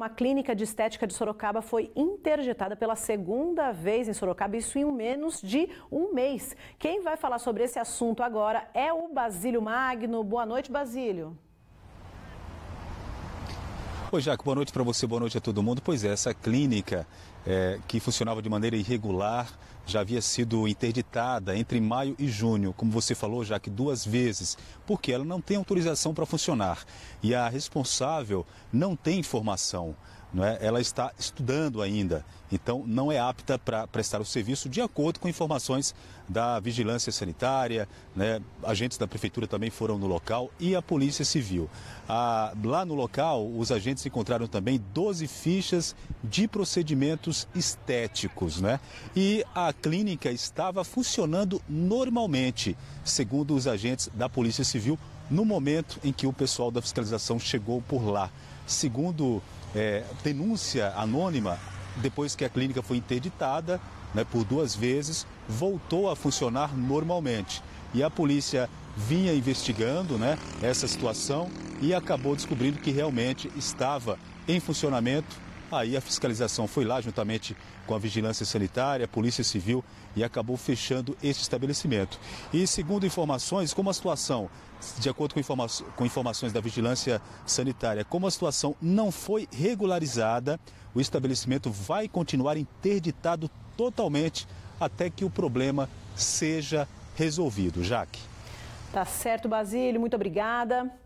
Uma clínica de estética de Sorocaba foi interditada pela segunda vez em Sorocaba, isso em menos de um mês. Quem vai falar sobre esse assunto agora é o Basílio Magno. Boa noite, Basílio. Oi, Jaco, boa noite para você, boa noite a todo mundo. Pois é, essa clínica é, que funcionava de maneira irregular já havia sido interditada entre maio e junho, como você falou, já duas vezes, porque ela não tem autorização para funcionar e a responsável não tem informação não é? ela está estudando ainda, então não é apta para prestar o serviço de acordo com informações da vigilância sanitária, né? agentes da prefeitura também foram no local e a polícia civil. Ah, lá no local, os agentes encontraram também 12 fichas de procedimentos estéticos, né? E a clínica estava funcionando normalmente, segundo os agentes da polícia civil no momento em que o pessoal da fiscalização chegou por lá. Segundo é, denúncia anônima, depois que a clínica foi interditada né, por duas vezes, voltou a funcionar normalmente. E a polícia vinha investigando né, essa situação e acabou descobrindo que realmente estava em funcionamento Aí a fiscalização foi lá juntamente com a Vigilância Sanitária, a Polícia Civil e acabou fechando esse estabelecimento. E segundo informações, como a situação, de acordo com, informa com informações da Vigilância Sanitária, como a situação não foi regularizada, o estabelecimento vai continuar interditado totalmente até que o problema seja resolvido. Jaque. Tá certo, Basílio. Muito obrigada.